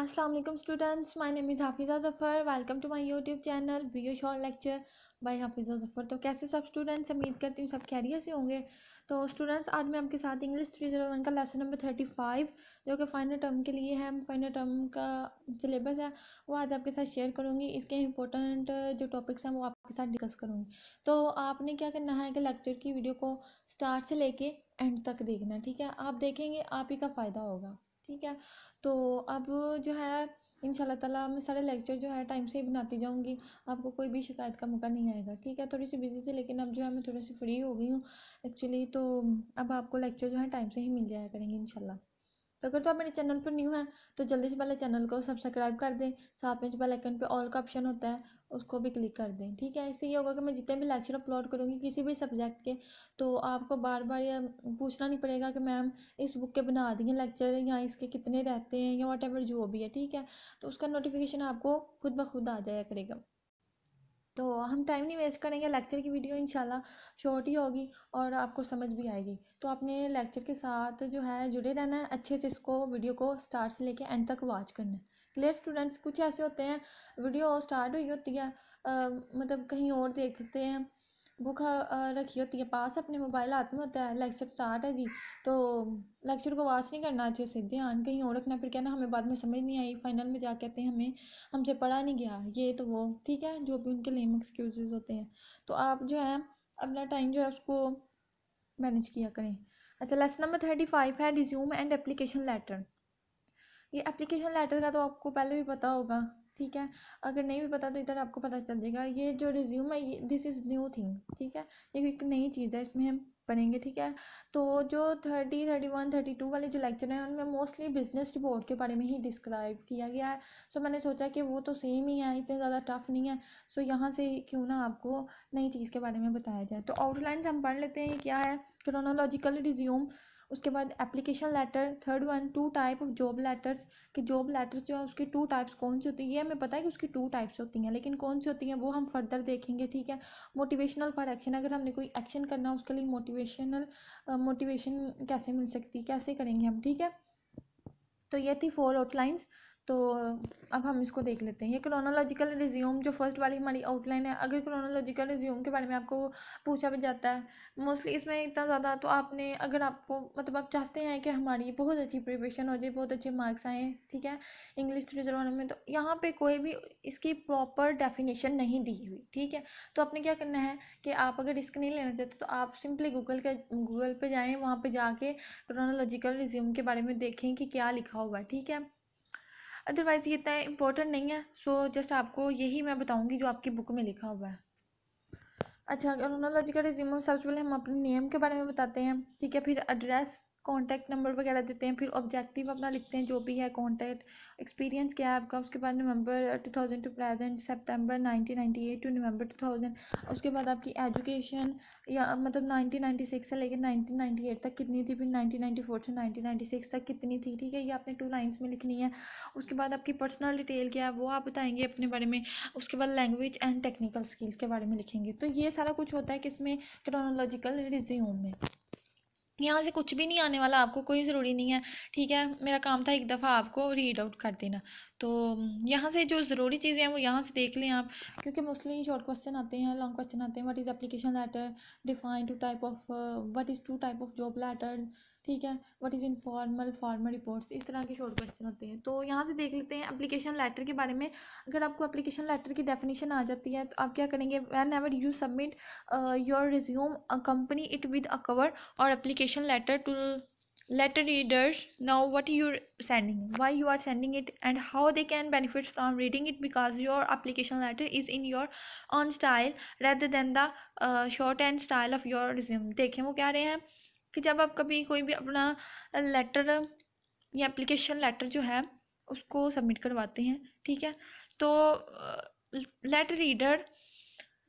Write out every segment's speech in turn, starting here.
Aslam students my name is Hafiza Zafar welcome to my YouTube channel V U short lecture by Hafiza Zafar तो कैसे सब students उम्मीद करती हूँ सब कैरियर से होंगे तो स्टूडेंट्स आज मैं आपके साथ इंग्लिश थ्री जीरो वन का लेसन नंबर थर्टी फाइव जो कि फाइनल टर्म के लिए है फाइनल टर्म का सिलेबस है वो आज आपके साथ शेयर करूँगी इसके इंपॉर्टेंट जो टॉपिक्स हैं वो आपके साथ डिस्कस करूँगी तो आपने क्या करना है कि लेक्चर की वीडियो को स्टार्ट से लेके एंड तक देखना ठीक है आप देखेंगे आप ही का फ़ायदा होगा ठीक है तो अब जो है इन ताला मैं सारे लेक्चर जो है टाइम से ही बनाती जाऊँगी आपको कोई भी शिकायत का मौका नहीं आएगा ठीक है थोड़ी सी बिजी थी लेकिन अब जो है मैं थोड़ी सी फ्री हो गई हूँ एक्चुअली तो अब आपको लेक्चर जो है टाइम से ही मिल जाया करेंगे इन तो अगर तो आप मेरे चैनल पर न्यू हैं तो जल्दी से पहले चैनल को सब्सक्राइब कर दें साथ में जो बेलाइकन पर ऑल का ऑप्शन होता है उसको भी क्लिक कर दें ठीक है इससे ये होगा कि मैं जितने भी लेक्चर अपलोड करूँगी किसी भी सब्जेक्ट के तो आपको बार बार ये पूछना नहीं पड़ेगा कि मैम इस बुक के बना दिए लेक्चर या इसके कितने रहते हैं या वाट जो भी है ठीक है तो उसका नोटिफिकेशन आपको खुद ब खुद आ जाया करेगा तो हम टाइम नहीं वेस्ट करेंगे लेक्चर की वीडियो इंशाल्लाह शॉर्ट ही होगी और आपको समझ भी आएगी तो आपने लेक्चर के साथ जो है जुड़े रहना है अच्छे से इसको वीडियो को स्टार्ट से लेके एंड तक वॉच करना है क्लियर स्टूडेंट्स कुछ ऐसे होते हैं वीडियो स्टार्ट हुई होती है आ, मतलब कहीं और देखते हैं बुक रखी होती है पास अपने मोबाइल हाथ में होता है लेक्चर स्टार्ट है जी तो लेक्चर को वॉच नहीं करना अच्छे से ध्यान कहीं और रखना फिर कहना हमें बाद में समझ नहीं आई फाइनल में जा कहते हैं हमें हमसे पढ़ा नहीं गया ये तो वो ठीक है जो भी उनके लेम एक्सक्यूजेज होते हैं तो आप जो है अपना टाइम जो है उसको मैनेज किया करें अच्छा लेसन नंबर थर्टी फाइव है रिज्यूम एंड एप्लीकेशन लेटर ये एप्लीकेशन लेटर का तो आपको पहले भी पता होगा ठीक है अगर नहीं भी पता तो इधर आपको पता चल जाएगा ये जो रिज्यूम है ये दिस इज़ न्यू थिंग ठीक है ये एक नई चीज़ है इसमें हम पढ़ेंगे ठीक है तो जो thirty thirty one thirty two वाले जो लेक्चर हैं उनमें मोस्टली बिजनेस रिपोर्ट के बारे में ही डिस्क्राइब किया गया है सो so, मैंने सोचा कि वो तो सेम ही है इतने ज़्यादा टफ नहीं है सो so, यहाँ से क्यों ना आपको नई चीज़ के बारे में बताया जाए तो आउटलाइंस हम पढ़ लेते हैं क्या है क्रोनोलॉजिकल रिज्यूम उसके बाद application letter third one two type of job letters कि जॉब लेटर्स जो है उसकी टू टाइप्स कौन सी होती है ये हमें पता है कि उसकी टू टाइप्स होती हैं लेकिन कौन सी होती हैं वो हम फर्दर देखेंगे ठीक है मोटिवेशनल फॉर एक्शन अगर हमने कोई एक्शन करना है उसके लिए मोटिवेशनल मोटिवेशन कैसे मिल सकती है कैसे करेंगे हम ठीक है तो ये थी फोर आउटलाइंस तो अब हम इसको देख लेते हैं ये क्रोनोलॉजिकल रिज्यूम जो फर्स्ट वाली हमारी आउटलाइन है अगर क्रोनोलॉजिकल रिज्यूम के बारे में आपको पूछा भी जाता है मोस्टली इसमें इतना ज़्यादा तो आपने अगर आपको मतलब आप चाहते हैं कि हमारी बहुत अच्छी प्रिपरेशन हो जाए बहुत अच्छे मार्क्स आएँ ठीक है इंग्लिश रिजर्वन में तो यहाँ पर कोई भी इसकी प्रॉपर डेफिनेशन नहीं दी हुई ठीक है तो आपने क्या करना है कि आप अगर रिस्क नहीं लेना चाहते तो आप सिंपली गूगल के गूगल पर जाएँ वहाँ पर जाके क्रोनोलॉजिकल रिज्यूम के बारे में देखें कि क्या लिखा हुआ है ठीक है अदरवाइज़ ये इतना इम्पोर्टेंट नहीं है सो so, जस्ट आपको यही मैं बताऊँगी जो आपकी बुक में लिखा हुआ है अच्छा क्रोनोलॉजिकल रिज्यूम सबसे पहले हम अपने नेम के बारे में बताते हैं ठीक है फिर एड्रेस कॉन्टैक्ट नंबर वगैरह देते हैं फिर ऑब्जेक्टिव अपना लिखते हैं जो भी है कॉन्टैक्ट एक्सपीरियंस क्या है आपका उसके बाद November two thousand to present September nineteen ninety eight to November two thousand उसके बाद आपकी एजुकेशन या मतलब नाइनटीन नाइन्टी सिक्स से लेकर नाइनटीन नाइन्टी एट तक कितनी थी फिर नाइनटीन नाइन्टी फोर से नाइनटीन नाइन्टी सिक्स तक कितनी थी ठीक है ये आपने टू लाइन्स में लिखनी है उसके बाद आपकी पर्सनल डिटेल क्या है वो आप बताएंगे अपने बारे में उसके बाद लैंग्वेज एंड टेक्निकल स्किल्स के बारे में लिखेंगे तो ये सारा कुछ होता है किसमें क्रोनोलॉजिकल रिज्यूम में यहाँ से कुछ भी नहीं आने वाला आपको कोई ज़रूरी नहीं है ठीक है मेरा काम था एक दफ़ा आपको रीड आउट कर देना तो यहाँ से जो ज़रूरी चीज़ें हैं वो यहाँ से देख लें आप क्योंकि मोस्टली शॉर्ट क्वेश्चन आते हैं लॉन्ग क्वेश्चन आते हैं what is application letter define two type of what is two type of job letters ठीक है what is informal formal reports इस तरह के शॉर्ट क्वेश्चन होते हैं तो यहाँ से देख लेते हैं अपलीकेशन लेटर के बारे में अगर आपको अपलीकेशन लेटर की डेफिनेशन आ जाती है तो आप क्या करेंगे whenever you submit your resume company it with a cover और application letter to letter readers now what you're sending why you are sending it and how they can benefit from reading it because your application letter is in your own style rather than the short and style of your resume देखें वो क्या रहे हैं कि जब आप कभी कोई भी अपना लेटर या एप्लीकेशन लेटर जो है उसको सबमिट करवाते हैं ठीक है तो लेटर रीडर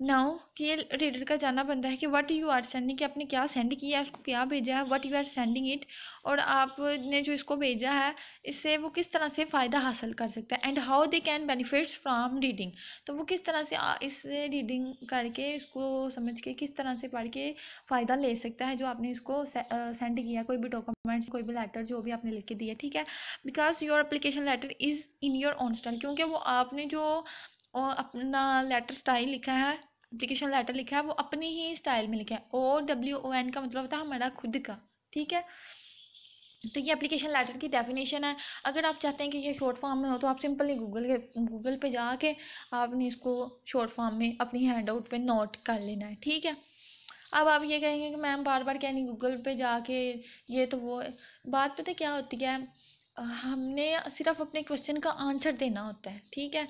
नाउ कि ये रीडर का जानना बनता है कि व्हाट यू आर सेंडिंग कि आपने क्या सेंड किया है उसको क्या भेजा है what you are sending it और आपने जो इसको भेजा है इससे वो किस तरह से फ़ायदा हासिल कर सकता है and how they can benefits from reading तो वो किस तरह से इस रीडिंग करके इसको समझ के किस तरह से पढ़ के फ़ायदा ले सकता है जो आपने इसको सेंड किया कोई भी डॉक्यूमेंट्स कोई भी लेटर जो भी आपने लिख के दिया ठीक है because your application letter is in your own style क्योंकि वो आपने जो अपना लेटर स्टाइल लिखा है अप्लीकेशन लेटर लिखा है वो अपनी ही स्टाइल में लिखा है ओ डब्ल्यू ओ एन का मतलब होता है हमारा खुद का ठीक है तो ये एप्लीकेशन लेटर की डेफिनेशन है अगर आप चाहते हैं कि ये शॉर्ट फॉर्म में हो तो आप सिंपली गूगल के गूगल पे जाके आपने इसको शॉर्ट फॉर्म में अपनी हैंड आउट पर नोट कर लेना है ठीक है अब आप ये कहेंगे कि मैम बार बार कह नहीं गूगल पे जाके ये तो वो बात पता क्या होती है हमने सिर्फ अपने क्वेश्चन का आंसर देना होता है ठीक है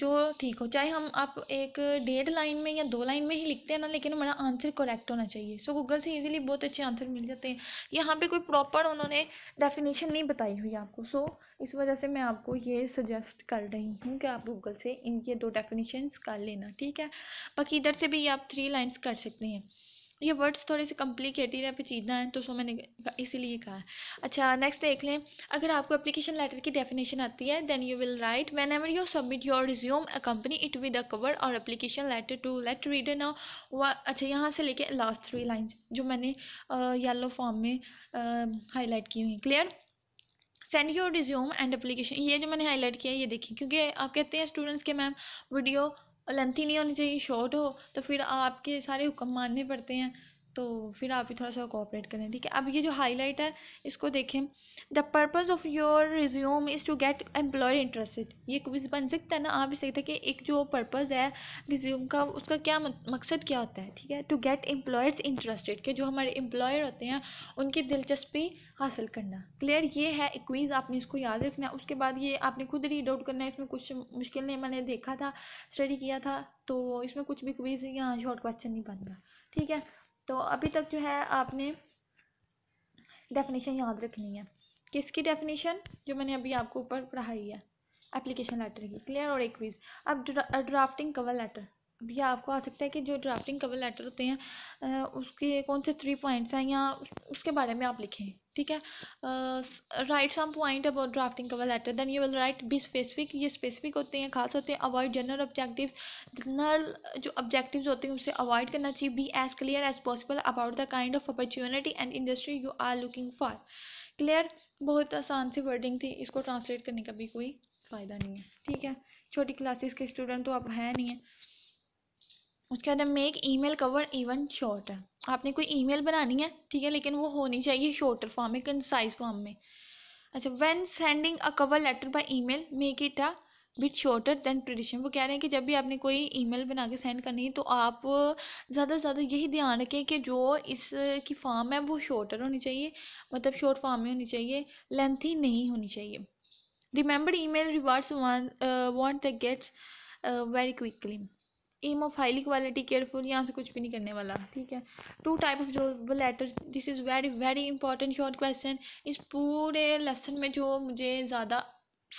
जो ठीक हो चाहे हम आप एक डेढ़ लाइन में या दो लाइन में ही लिखते हैं ना लेकिन हमारा आंसर करेक्ट होना चाहिए सो so, गूगल से इजीली बहुत अच्छे आंसर मिल जाते हैं यहाँ पे कोई प्रॉपर उन्होंने डेफिनेशन नहीं बताई हुई आपको सो so, इस वजह से मैं आपको ये सजेस्ट कर रही हूँ कि आप गूगल से इनके दो डेफिनेशन कर लेना ठीक है बाकी इधर से भी आप थ्री लाइन्स कर सकते हैं ये वर्ड्स थोड़े से कम्प्लिकेटेड या पेचीदा हैं तो सो मैंने इसीलिए कहा अच्छा नेक्स्ट देख लें अगर आपको एप्लीकेशन लेटर की डेफिनेशन आती है then you will write whenever you submit your resume a company it with a cover और application letter to let reader now अच्छा यहाँ से लेके लास्ट थ्री लाइन्स जो मैंने येलो फॉर्म में हाईलाइट की हुई clear send your resume and application ये जो मैंने हाईलाइट किया ये देखिए क्योंकि आप कहते हैं स्टूडेंट्स के मैम वीडियो और लंथी नहीं होनी चाहिए शॉर्ट हो तो फिर आपके सारे हुक्म मानने पड़ते हैं तो फिर आप भी थोड़ा सा कोऑपरेट करें ठीक है अब ये जो हाईलाइट है इसको देखें the purpose of your resume is to get employer interested ये क्विज बन सकता है ना आप भी सकते हैं कि एक जो पर्पज़ है रिज्यूम का उसका क्या मकसद क्या होता है ठीक है टू गेट एम्प्लॉयर्स इंटरेस्टेड कि जो हमारे एम्प्लॉयर होते हैं उनकी दिलचस्पी हासिल करना क्लियर ये है क्विज़ आपने इसको याद रखना है उसके बाद ये आपने खुद रीड आउट करना है इसमें कुछ मुश्किल नहीं मैंने देखा था स्टडी किया था तो इसमें कुछ भी क्विज़ या शॉर्ट क्वेश्चन नहीं बनता ठीक है तो अभी तक जो है आपने डेफिनेशन याद रखनी है किसकी डेफिनेशन जो मैंने अभी आपको ऊपर पढ़ाई है एप्लीकेशन लेटर की क्लियर और एक क्विज अब ड्राफ्टिंग कवर लेटर भी आपको आ सकता है कि जो ड्राफ्टिंग कवर लेटर होते हैं उसके कौन से थ्री पॉइंट्स हैं या उसके बारे में आप लिखें ठीक है write some point about drafting cover letter then you will write be specific ये स्पेसिफिक होते हैं खास होते हैं अवॉइड जनरल ऑब्जेक्टिव जनरल जो ऑब्जेक्टिव्स होते हैं उसे अवॉइड करना चाहिए be as clear as possible about the kind of opportunity and industry you are looking for clear बहुत आसान सी वर्डिंग थी इसको ट्रांसलेट करने का भी कोई फ़ायदा नहीं है ठीक है छोटी क्लासेस के स्टूडेंट तो आप हैं नहीं है उसके बाद make email cover even shorter आपने कोई ईमेल बनानी है ठीक है लेकिन वो होनी चाहिए शॉर्टर फॉर्म में कंसाइज फॉर्म में अच्छा when sending a cover letter by email make it a bit shorter than tradition वो कह रहे हैं कि जब भी आपने कोई ईमेल बना के सेंड करनी है तो आप ज़्यादा से ज़्यादा यही ध्यान रखें कि जो इसकी फॉर्म है वो शॉर्टर होनी चाहिए मतलब शॉर्ट फॉर्म में होनी चाहिए लेंथी नहीं होनी चाहिए remember email rewards want the gets very quickly aim of highly quality careful यहाँ से कुछ भी नहीं करने वाला ठीक है two type of job letter this is very very important short question इस पूरे लेसन में जो मुझे ज़्यादा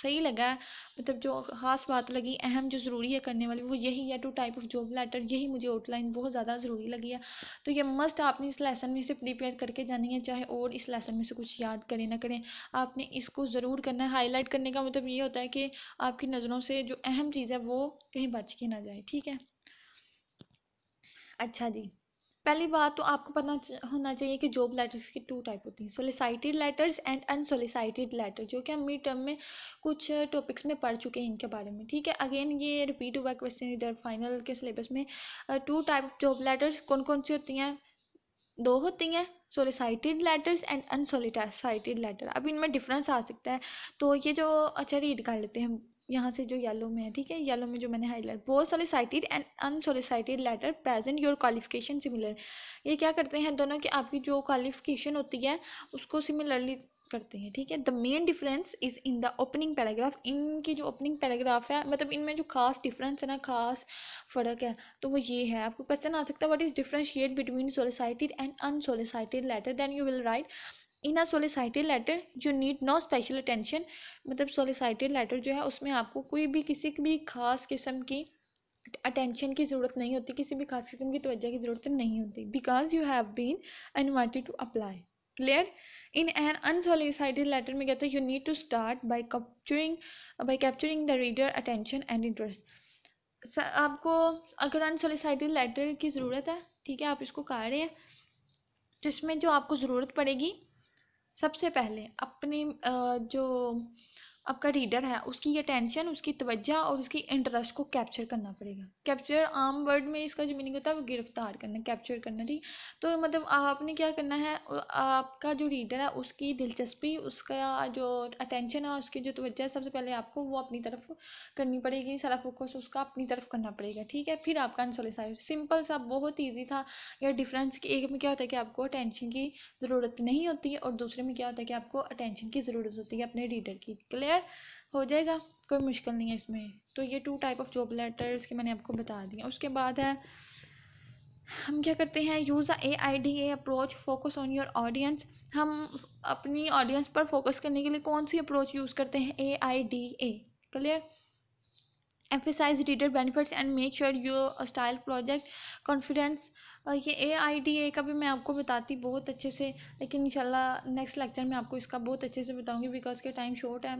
सही लगा है मतलब जो खास बात लगी अहम जो ज़रूरी है करने वाली वो यही है two type of job letter यही मुझे आउटलाइन बहुत ज़्यादा ज़रूरी लगी है तो ये मस्ट आपने इस लेसन में से प्रिपेयर करके जानी है चाहे और इस लेसन में से कुछ याद करें ना करें आपने इसको ज़रूर करना है हाईलाइट करने का मतलब ये होता है कि आपकी नज़रों से जो अहम चीज़ है वो कहीं बच के ना जाए ठीक है अच्छा जी पहली बात तो आपको पता होना चाहिए कि जॉब लेटर्स की टू टाइप होती हैं solicited letters and unsolicited letter जो कि हम मिड टर्म में कुछ टॉपिक्स में पढ़ चुके हैं इनके बारे में ठीक है अगेन ये रिपीट हुआ क्वेश्चन इधर फाइनल के सिलेबस में two type of job letters कौन कौन सी होती हैं दो होती हैं solicited letters and unsolicited letter अब इनमें डिफरेंस आ सकता है तो ये जो अच्छा रीड कर लेते हैं यहाँ से जो येलो में है ठीक है येलो में जो मैंने हाईलाइट बहुत solicited and unsolicited letter present your qualification similar ये क्या करते हैं दोनों की आपकी जो क्वालिफिकेशन होती है उसको सिमिलरली करते हैं ठीक है the main difference is in the opening paragraph इनकी जो ओपनिंग पैराग्राफ है मतलब इनमें जो खास डिफरेंस है ना खास फ़र्क है तो वो ये है आपको क्वेश्चन आ सकता है what is differentiate between solicited and unsolicited letter then you will write in a solicited letter you need no special attention मतलब सोलिसाइटेड लेटर जो है उसमें आपको कोई भी किसी भी खास किस्म की अटेंशन की ज़रूरत नहीं होती किसी भी खास किस्म की तोज्जा की ज़रूरत नहीं होती because you have been invited to apply clear in an unsolicited letter में कहते हैं you need to start by capturing by capturing the reader attention and interest आपको अगर अनसोलिसाइटेड लेटर की ज़रूरत है ठीक है आप इसको कर रहे हैं तो इसमें जो आपको ज़रूरत पड़ेगी सबसे पहले अपने जो आपका रीडर है उसकी अटेंशन उसकी तवज्जा और उसकी इंटरेस्ट को कैप्चर करना पड़ेगा कैप्चर आम वर्ड में इसका जो मीनिंग होता है वो गिरफ्तार करना कैप्चर करना ठीक तो मतलब आपने क्या करना है आपका जो रीडर है उसकी दिलचस्पी उसका जो अटेंशन है उसकी जो तवज्जा है सबसे पहले आपको वो अपनी तरफ करनी पड़ेगी सारा फोकस उसका अपनी तरफ करना पड़ेगा ठीक है फिर आपका आंसर साइड सिंपल सा बहुत ईजी था या डिफरेंस कि एक में क्या होता है कि आपको अटेंशन की ज़रूरत नहीं होती और दूसरे में क्या होता है कि आपको अटेंशन की ज़रूरत होती है अपने रीडर की क्लियर लेटर हो जाएगा कोई मुश्किल नहीं है इसमें तो ये two type of job letters के मैंने आपको बता दिए उसके बाद है हम क्या करते हैं use A I D A approach focus on your audience हम अपनी ऑडियंस पर फोकस करने के लिए कौन सी अप्रोच यूज़ करते हैं A I D A clear emphasize reader benefits and make sure your style project confidence ये ए आई डी ए का भी मैं आपको बताती बहुत अच्छे से लेकिन इंशाल्लाह नेक्स्ट लेक्चर में आपको इसका बहुत अच्छे से बताऊंगी बिकॉज के टाइम शॉर्ट है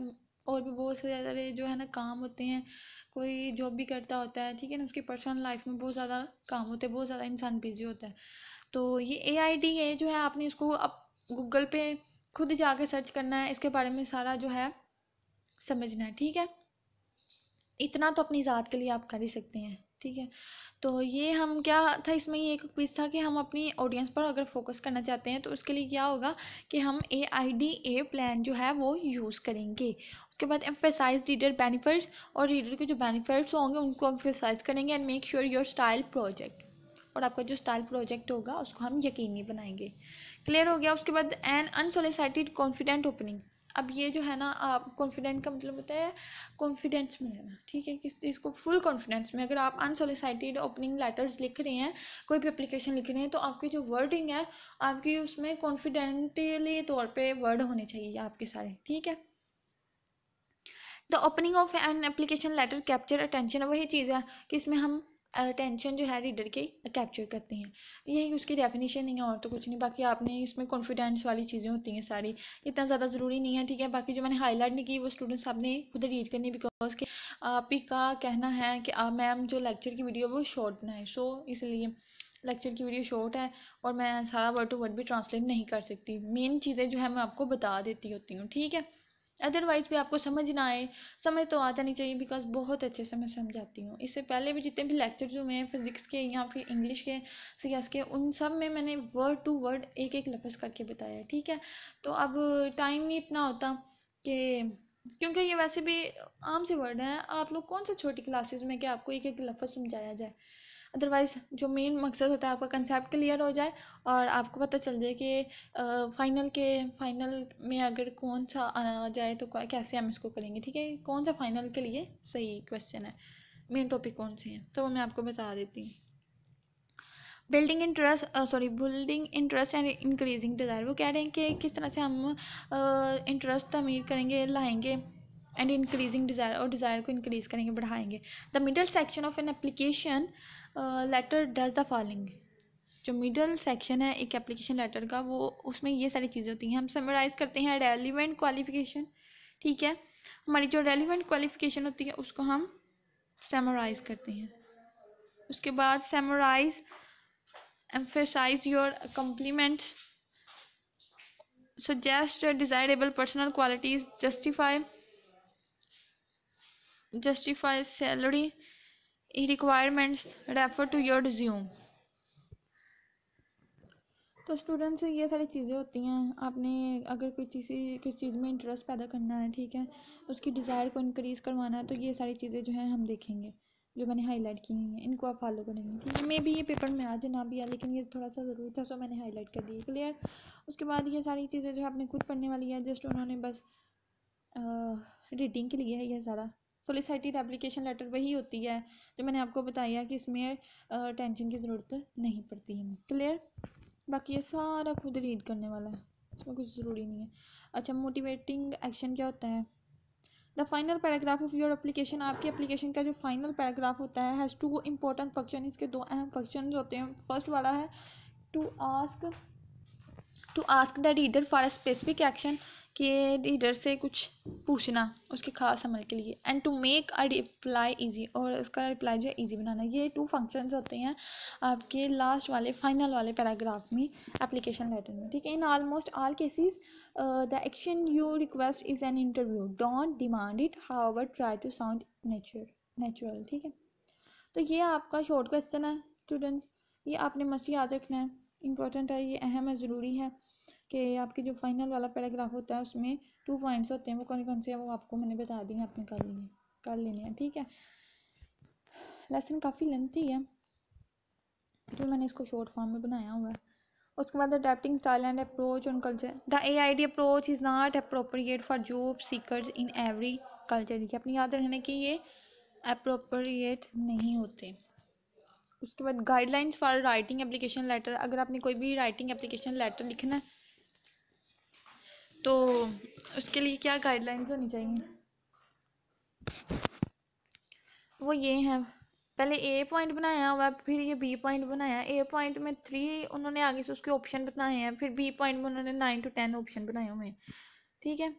और भी बहुत से ज़्यादा जो है ना काम होते हैं कोई जॉब भी करता होता है ठीक है ना उसकी पर्सनल लाइफ में बहुत ज़्यादा काम होते हैं बहुत ज़्यादा इंसान बिजी होता है तो ये ए आई डी है जो है आपने इसको अब गूगल पे खुद जाके सर्च करना है इसके बारे में सारा जो है समझना है ठीक है इतना तो अपनी ज़ात के लिए आप कर ही सकते हैं ठीक है तो ये हम क्या था इसमें ये एक पीस था कि हम अपनी ऑडियंस पर अगर फोकस करना चाहते हैं तो उसके लिए क्या होगा कि हम ए आई डी ए प्लान जो है वो यूज़ करेंगे उसके बाद एम्फेसाइज रीडर बेनिफिट्स और रीडर के जो बेनिफिट्स होंगे उनको एम्फेसाइज करेंगे and make sure your style project और आपका जो स्टाइल प्रोजेक्ट होगा उसको हम यकीनी बनाएंगे क्लियर हो गया उसके बाद एन अनसोलिसाइटेड कॉन्फिडेंट ओपनिंग अब ये जो है ना आप कॉन्फिडेंट का मतलब होता है कॉन्फिडेंस में रहना ठीक है किस चीज़ को फुल कॉन्फिडेंस में अगर आप अनसोलिसाइटेड ओपनिंग लेटर्स लिख रहे हैं कोई भी अप्लीकेशन लिख रहे हैं तो आपकी जो वर्डिंग है आपकी उसमें कॉन्फिडेंटली तौर पे वर्ड होने चाहिए आपके सारे ठीक है the opening of an application letter capture attention वही चीज़ है कि इसमें हम अटेंशन जो है रीडर की कैप्चर करते हैं यही उसकी डेफिनेशन है और तो कुछ नहीं बाकी आपने इसमें कॉन्फिडेंस वाली चीज़ें होती हैं सारी इतना ज़्यादा ज़रूरी नहीं है ठीक है बाकी जो मैंने हाईलाइट नहीं की वो स्टूडेंट्स आपने खुद रीड करनी बिकॉज कि आप ही का कहना है कि मैम जो लेक्चर की वीडियो वो शॉर्ट ना है सो इसलिए लेक्चर की वीडियो शॉर्ट है और मैं सारा वर्ड टू वर्ड भी ट्रांसलेट नहीं कर सकती मेन चीज़ें जो है मैं आपको बता देती होती हूँ ठीक है अदरवाइज़ भी आपको समझ ना आए समझ तो आता नहीं चाहिए बिकॉज बहुत अच्छे से मैं समझाती हूँ इससे पहले भी जितने भी लेक्चर्स हुए हैं फिज़िक्स के या फिर इंग्लिश के सीएस के उन सब में मैंने वर्ड टू वर्ड एक एक लफ्ज़ करके बताया ठीक है तो अब टाइम नहीं इतना होता कि क्योंकि ये वैसे भी आम से वर्ड हैं आप लोग कौन से छोटी क्लासेज़ में कि आपको एक एक लफ्ज़ समझाया जाए अदरवाइज़ जो मेन मकसद होता है आपका कंसेप्ट क्लियर हो जाए और आपको पता चल जाए कि फ़ाइनल के फाइनल में अगर कौन सा आना जाए तो कैसे हम इसको करेंगे ठीक है कौन सा फ़ाइनल के लिए सही क्वेश्चन है मेन टॉपिक कौन से हैं तो वो मैं आपको बता देती हूँ building interest sorry building interest and increasing desire वो कह रहे हैं कि किस तरह से हम इंटरेस्ट uh, तमीर करेंगे लाएंगे एंड इंक्रीजिंग डिज़ायर और डिज़ायर को इंक्रीज़ करेंगे बढ़ाएंगे the middle section of an application letter does the following जो मिडल सेक्शन है एक एप्लीकेशन लेटर का वो उसमें ये सारी चीज़ें होती हैं हम समराइज़ करते हैं रेलिवेंट क्वालिफिकेशन ठीक है हमारी जो रेलिवेंट क्वालिफिकेशन होती है उसको हम समराइज़ करते हैं उसके बाद summarize emphasize your compliments suggest desirable personal qualities justify justify salary requirements refer to your resume तो स्टूडेंट्स ये सारी चीज़ें होती हैं आपने अगर कोई किसी किस चीज़ में इंटरेस्ट पैदा करना है ठीक है उसकी डिज़ायर को इंक्रीज़ करवाना है तो ये सारी चीज़ें जो हैं हम देखेंगे जो मैंने हाईलाइट की हुई हैं इनको आप फॉलो करेंगे ठीक है मे भी ये पेपर में आज ना भी आया लेकिन ये थोड़ा सा ज़रूरी था सो मैंने हाईलाइट कर दी क्लियर उसके बाद ये सारी चीज़ें जो आपने खुद पढ़ने वाली है जस्ट उन्होंने बस रीडिंग के लिए है यह सारा सोलिसाइटेड एप्लीकेशन लेटर वही होती है जो मैंने आपको बताया कि इसमें टेंशन की ज़रूरत नहीं पड़ती है क्लियर बाकी ये सारा खुद रीड करने वाला है इसमें कुछ ज़रूरी नहीं है अच्छा मोटिवेटिंग एक्शन क्या होता है the final paragraph of your application आपकी एप्लीकेशन का जो फाइनल पैराग्राफ होता है हैज़ टू इंपॉर्टेंट फंक्शन इसके दो अहम फंक्शन होते हैं फर्स्ट वाला है to ask to ask the reader for a specific action के लीडर से कुछ पूछना उसके खास अमल के लिए and to make a reply easy और उसका रिप्लाई जो है ईजी बनाना ये टू फंक्शंस होते हैं आपके लास्ट वाले फाइनल वाले पैराग्राफ में एप्लीकेशन लेटर में ठीक है in almost all cases the action you request is an interview don't demand it however try to sound nature natural ठीक है तो ये आपका शॉर्ट क्वेश्चन है स्टूडेंट्स ये आपने मस्ती याद रखना है इंपॉर्टेंट है ये अहम है ज़रूरी है कि आपके जो फाइनल वाला पैराग्राफ होता है उसमें टू पॉइंट्स होते हैं वो कौन कौन से हैं वो आपको मैंने बता दिए आपने कर लिए कर लेने हैं ठीक है लेसन काफ़ी लेंथी है तो मैंने इसको शॉर्ट फॉर्म में बनाया हुआ है उसके बाद adapting style and approach on culture the A I D approach is not appropriate for job seekers in every culture ये अपनी याद रखना कि ये अप्रोप्रिएट नहीं होते उसके बाद guidelines for writing application letter अगर आपने कोई भी राइटिंग एप्लीकेशन लेटर लिखना है तो उसके लिए क्या गाइडलाइंस होनी चाहिए वो ये हैं पहले ए पॉइंट बनाया हुआ फिर ये बी पॉइंट बनाया ए पॉइंट में थ्री उन्होंने आगे से उसके ऑप्शन बनाए हैं फिर बी पॉइंट में उन्होंने नाइन टू टेन ऑप्शन बनाए हुए हैं ठीक है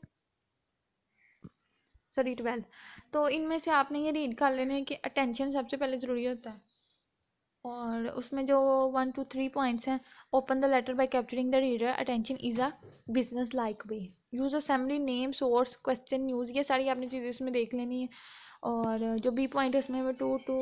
सॉरी ट्वेल्व तो इनमें से आपने ये रीड कर लेने कि अटेंशन सबसे पहले ज़रूरी होता है और उसमें जो वन टू थ्री पॉइंट्स हैं open the letter by capturing the reader attention is a business like way use assembly name source question news ये सारी आपने चीज़ें इसमें देख लेनी है और जो बी पॉइंट है इसमें वो टू टू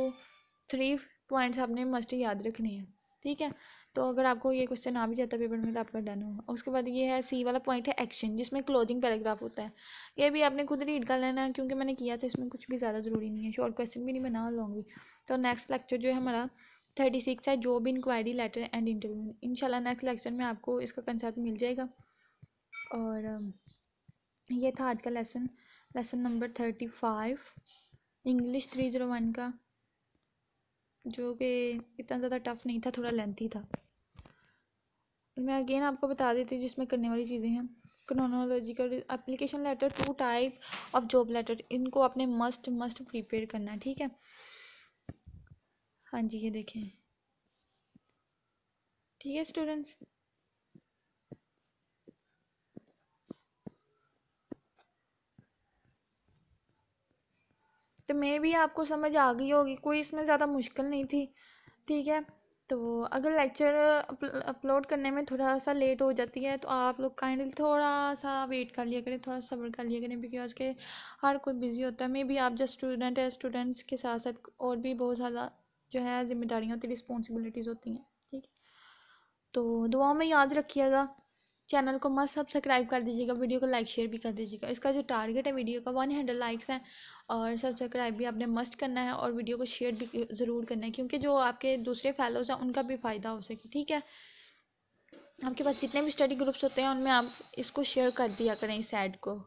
थ्री पॉइंट्स आपने मस्ट याद रखने हैं ठीक है तो अगर आपको ये क्वेश्चन आ भी जाता है पेपर में तो आपका डन होगा उसके बाद ये है सी वाला पॉइंट है एक्शन जिसमें क्लोजिंग पैराग्राफ होता है ये भी आपने खुद रीड कर लेना है क्योंकि मैंने किया था इसमें कुछ भी ज़्यादा ज़रूरी नहीं है शॉर्ट क्वेश्चन भी नहीं बना लूँगी तो नेक्स्ट लेक्चर जो है हमारा थर्टी सिक्स है job inquiry letter and interview इनशाला नेक्स्ट लेक्चर में आपको इसका कंसेप्ट मिल जाएगा और um, ये था आज का lesson lesson number thirty five English three zero one का जो कि इतना ज़्यादा टफ नहीं था थोड़ा लेंथी था मैं अगेन आपको बता देती हूँ जिसमें करने वाली चीज़ें हैं chronological application letter two type of job letter इनको आपने मस्ट मस्ट प्रिपेयर करना ठीक है हाँ जी ये देखें ठीक है स्टूडेंट्स तो मे भी आपको समझ आ गई होगी कोई इसमें ज़्यादा मुश्किल नहीं थी ठीक है तो अगर लेक्चर अपलोड करने में थोड़ा सा लेट हो जाती है तो आप लोग काइंडली थोड़ा सा वेट कर लिया करें थोड़ा सब्र कर लिया करें बिकॉज के हर कोई बिज़ी होता है मे भी आप जो स्टूडेंट है स्टूडेंट्स के साथ साथ और भी बहुत ज़्यादा जो है जिम्मेदारियाँ होती रिस्पॉन्सिबिलिटीज़ होती हैं ठीक है तो दुआओं में याद रखिएगा चैनल को मस्त सब्सक्राइब कर दीजिएगा वीडियो को लाइक शेयर भी कर दीजिएगा इसका जो टारगेट है वीडियो का वन हंड्रेड लाइक्स है और सब्सक्राइब भी आपने मस्ट करना है और वीडियो को शेयर भी ज़रूर करना है क्योंकि जो आपके दूसरे फैलोज हैं उनका भी फ़ायदा हो सके ठीक है आपके पास जितने भी स्टडी ग्रुप्स होते हैं उनमें आप इसको शेयर कर दिया करें इस ऐड को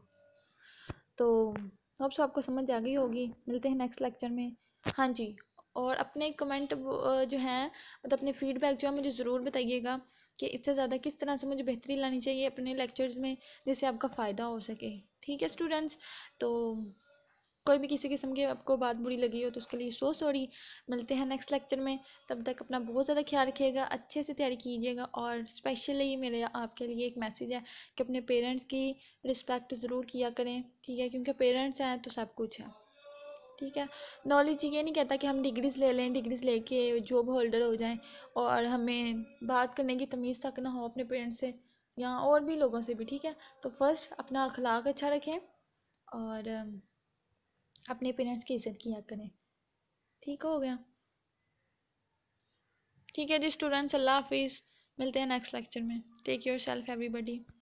तो सो तो आपको समझ आ गई होगी मिलते हैं नेक्स्ट लेक्चर में हाँ जी और अपने कमेंट जो हैं मतलब अपने फीडबैक जो है मुझे ज़रूर बताइएगा कि इससे ज़्यादा किस तरह से मुझे बेहतरी लानी चाहिए अपने लेक्चर्स में जिससे आपका फ़ायदा हो सके ठीक है स्टूडेंट्स तो कोई भी किसी किस्म की आपको बात बुरी लगी हो तो उसके लिए सो सॉरी मिलते हैं नेक्स्ट लेक्चर में तब तक अपना बहुत ज़्यादा ख्याल रखिएगा अच्छे से तैयारी कीजिएगा और स्पेशली मेरे आपके लिए एक मैसेज है कि अपने पेरेंट्स की रिस्पेक्ट ज़रूर किया करें ठीक है क्योंकि पेरेंट्स हैं तो सब कुछ है ठीक है नॉलेज ये नहीं कहता कि हम डिग्रीज़ ले लें डिग्रीज़ लेके जॉब होल्डर हो जाएं और हमें बात करने की तमीज़ तक ना हो अपने पेरेंट्स से या और भी लोगों से भी ठीक है तो फर्स्ट अपना अखलाक अच्छा रखें और अपने पेरेंट्स की इज्जत किया करें ठीक हो गया ठीक है जी स्टूडेंट्स अल्लाह हाफिज़ मिलते हैं नेक्स्ट लेक्चर में टेक योर सेल्फ एवरीबडी